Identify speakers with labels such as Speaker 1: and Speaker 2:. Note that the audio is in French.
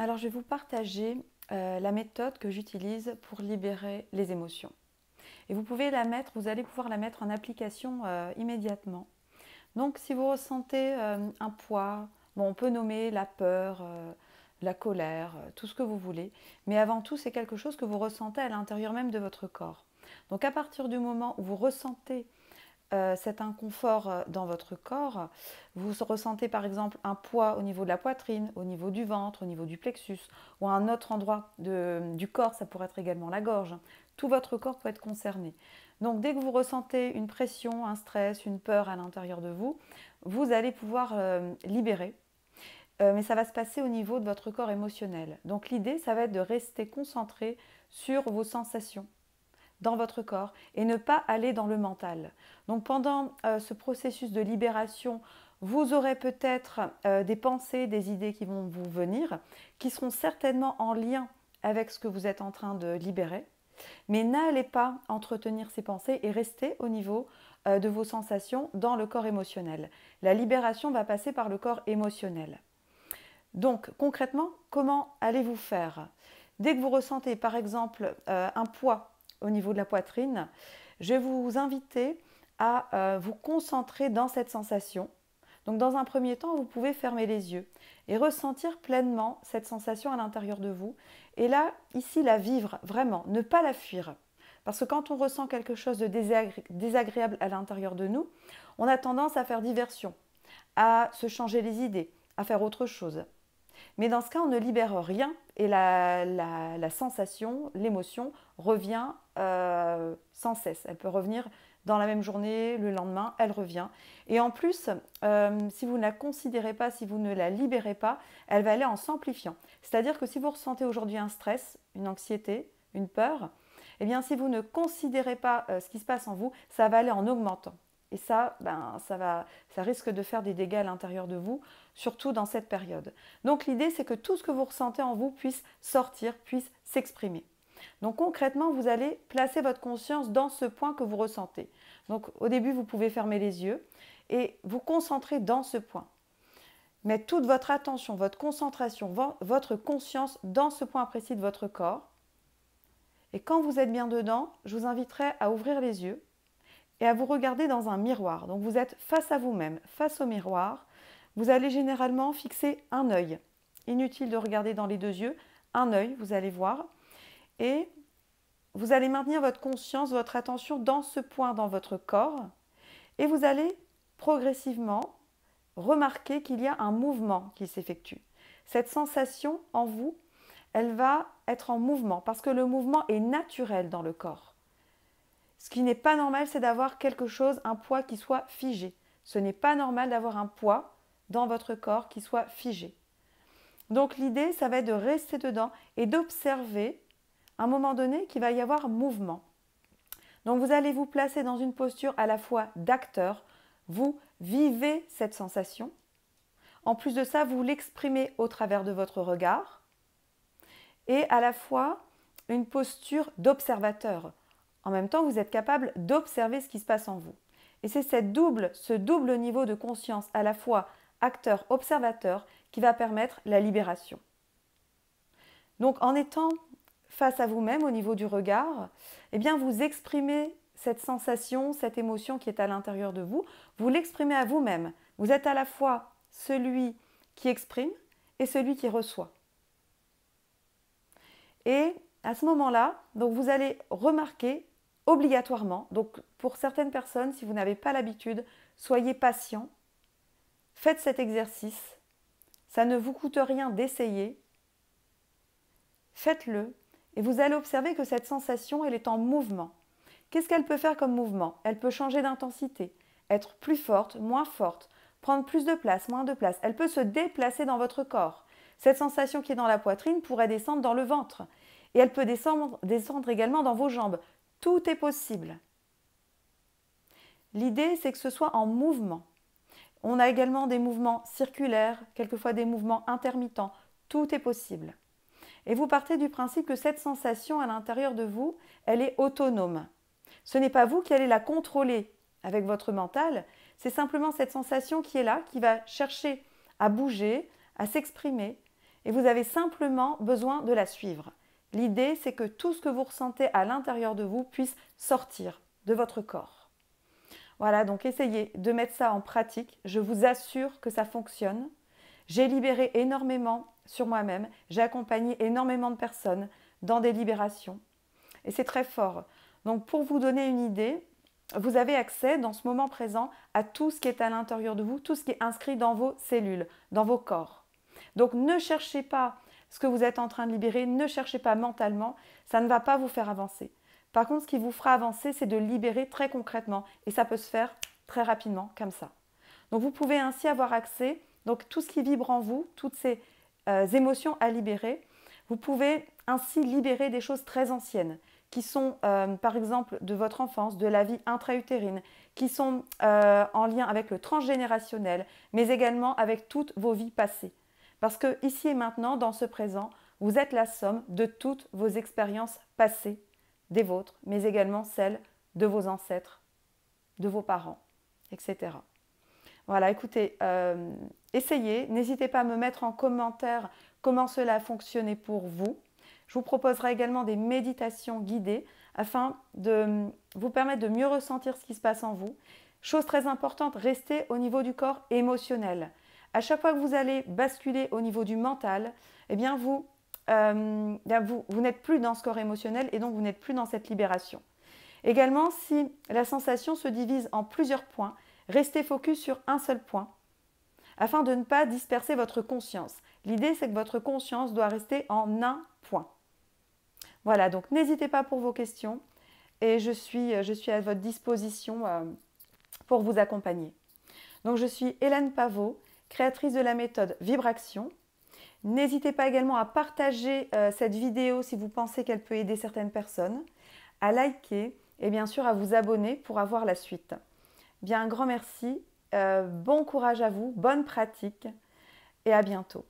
Speaker 1: Alors je vais vous partager euh, la méthode que j'utilise pour libérer les émotions. Et vous pouvez la mettre, vous allez pouvoir la mettre en application euh, immédiatement. Donc si vous ressentez euh, un poids, on peut nommer la peur, la colère, tout ce que vous voulez, mais avant tout c'est quelque chose que vous ressentez à l'intérieur même de votre corps. Donc à partir du moment où vous ressentez euh, cet inconfort euh, dans votre corps, vous ressentez par exemple un poids au niveau de la poitrine, au niveau du ventre, au niveau du plexus, ou un autre endroit du corps, ça pourrait être également la gorge. Tout votre corps peut être concerné. Donc dès que vous ressentez une pression, un stress, une peur à l'intérieur de vous, vous allez pouvoir euh, libérer mais ça va se passer au niveau de votre corps émotionnel. Donc l'idée, ça va être de rester concentré sur vos sensations, dans votre corps et ne pas aller dans le mental. Donc pendant euh, ce processus de libération, vous aurez peut-être euh, des pensées, des idées qui vont vous venir, qui seront certainement en lien avec ce que vous êtes en train de libérer. Mais n'allez pas entretenir ces pensées et restez au niveau euh, de vos sensations dans le corps émotionnel. La libération va passer par le corps émotionnel. Donc concrètement, comment allez-vous faire Dès que vous ressentez par exemple un poids au niveau de la poitrine, je vais vous inviter à euh, vous concentrer dans cette sensation. Donc dans un premier temps, vous pouvez fermer les yeux et ressentir pleinement cette sensation à l'intérieur de vous. Et là, ici, la vivre vraiment, ne pas la fuir. Parce que quand on ressent quelque chose de désagréable à l'intérieur de nous, on a tendance à faire diversion, à se changer les idées, à faire autre chose, mais dans ce cas, on ne libère rien et la, la, sensation, l'émotion revient euh, sans cesse. Elle peut revenir dans la même journée, le lendemain, elle revient. Et en plus, euh, si vous ne la considérez pas, si vous ne la libérez pas, elle va aller en s'amplifiant. C'est-à-dire que si vous ressentez aujourd'hui un stress, une anxiété, une peur, eh bien si vous ne considérez pas euh, ce qui se passe en vous, ça va aller en augmentant. Et ça, ben, ça, va, ça risque de faire des dégâts à l'intérieur de vous, surtout dans cette période. Donc l'idée, c'est que tout ce que vous ressentez en vous puisse sortir, puisse s'exprimer. Donc concrètement, vous allez placer votre conscience dans ce point que vous ressentez. Donc au début, vous pouvez fermer les yeux et vous concentrer dans ce point. Mettre toute votre attention, votre concentration, votre conscience dans ce point précis de votre corps. Et quand vous êtes bien dedans, je vous inviterai à ouvrir les yeux et à vous regarder dans un miroir. Donc vous êtes face à vous-même, face au miroir. Vous allez généralement fixer un œil. Inutile de regarder dans les deux yeux, un œil, vous allez voir. Et vous allez maintenir votre conscience, votre attention dans ce point dans votre corps. Et vous allez progressivement remarquer qu'il y a un mouvement qui s'effectue. Cette sensation en vous, elle va être en mouvement parce que le mouvement est naturel dans le corps. Ce qui n'est pas normal, c'est d'avoir quelque chose, un poids qui soit figé. Ce n'est pas normal d'avoir un poids dans votre corps qui soit figé. Donc l'idée, ça va être de rester dedans et d'observer un moment donné qu'il va y avoir mouvement. Donc vous allez vous placer dans une posture à la fois d'acteur, vous vivez cette sensation, en plus de ça, vous l'exprimez au travers de votre regard, et à la fois une posture d'observateur. En même temps, vous êtes capable d'observer ce qui se passe en vous. Et c'est cette double, ce double niveau de conscience à la fois acteur-observateur qui va permettre la libération. Donc en étant face à vous-même au niveau du regard, eh bien vous exprimez cette sensation, cette émotion qui est à l'intérieur de vous, vous l'exprimez à vous-même. Vous êtes à la fois celui qui exprime et celui qui reçoit. Et à ce moment-là, donc vous allez remarquer obligatoirement. Donc pour certaines personnes, si vous n'avez pas l'habitude, soyez patient, faites cet exercice, ça ne vous coûte rien d'essayer, faites-le et vous allez observer que cette sensation, elle est en mouvement. Qu'est-ce qu'elle peut faire comme mouvement Elle peut changer d'intensité, être plus forte, moins forte, prendre plus de place, moins de place. Elle peut se déplacer dans votre corps. Cette sensation qui est dans la poitrine pourrait descendre dans le ventre. Et elle peut descendre, descendre également dans vos jambes, tout est possible. L'idée, c'est que ce soit en mouvement. On a également des mouvements circulaires, quelquefois des mouvements intermittents. Tout est possible. Et vous partez du principe que cette sensation à l'intérieur de vous, elle est autonome. Ce n'est pas vous qui allez la contrôler avec votre mental, c'est simplement cette sensation qui est là, qui va chercher à bouger, à s'exprimer, et vous avez simplement besoin de la suivre. L'idée, c'est que tout ce que vous ressentez à l'intérieur de vous puisse sortir de votre corps. Voilà, donc essayez de mettre ça en pratique. Je vous assure que ça fonctionne. J'ai libéré énormément sur moi-même. J'ai accompagné énormément de personnes dans des libérations. Et c'est très fort. Donc pour vous donner une idée, vous avez accès dans ce moment présent à tout ce qui est à l'intérieur de vous, tout ce qui est inscrit dans vos cellules, dans vos corps. Donc ne cherchez pas ce que vous êtes en train de libérer, ne cherchez pas mentalement, ça ne va pas vous faire avancer. Par contre, ce qui vous fera avancer, c'est de libérer très concrètement et ça peut se faire très rapidement comme ça. Donc vous pouvez ainsi avoir accès, donc tout ce qui vibre en vous, toutes ces euh, émotions à libérer, vous pouvez ainsi libérer des choses très anciennes qui sont euh, par exemple de votre enfance, de la vie intra-utérine, qui sont euh, en lien avec le transgénérationnel, mais également avec toutes vos vies passées. Parce que ici et maintenant, dans ce présent, vous êtes la somme de toutes vos expériences passées, des vôtres, mais également celles de vos ancêtres, de vos parents, etc. Voilà, écoutez, euh, essayez, n'hésitez pas à me mettre en commentaire comment cela a fonctionné pour vous. Je vous proposerai également des méditations guidées afin de vous permettre de mieux ressentir ce qui se passe en vous. Chose très importante, restez au niveau du corps émotionnel à chaque fois que vous allez basculer au niveau du mental, eh bien vous, euh, vous, vous n'êtes plus dans ce corps émotionnel et donc vous n'êtes plus dans cette libération. Également, si la sensation se divise en plusieurs points, restez focus sur un seul point afin de ne pas disperser votre conscience. L'idée, c'est que votre conscience doit rester en un point. Voilà, donc n'hésitez pas pour vos questions et je suis, je suis à votre disposition euh, pour vous accompagner. Donc je suis Hélène Pavot créatrice de la méthode Vibraction. N'hésitez pas également à partager euh, cette vidéo si vous pensez qu'elle peut aider certaines personnes, à liker et bien sûr à vous abonner pour avoir la suite. Bien un grand merci, euh, bon courage à vous, bonne pratique et à bientôt.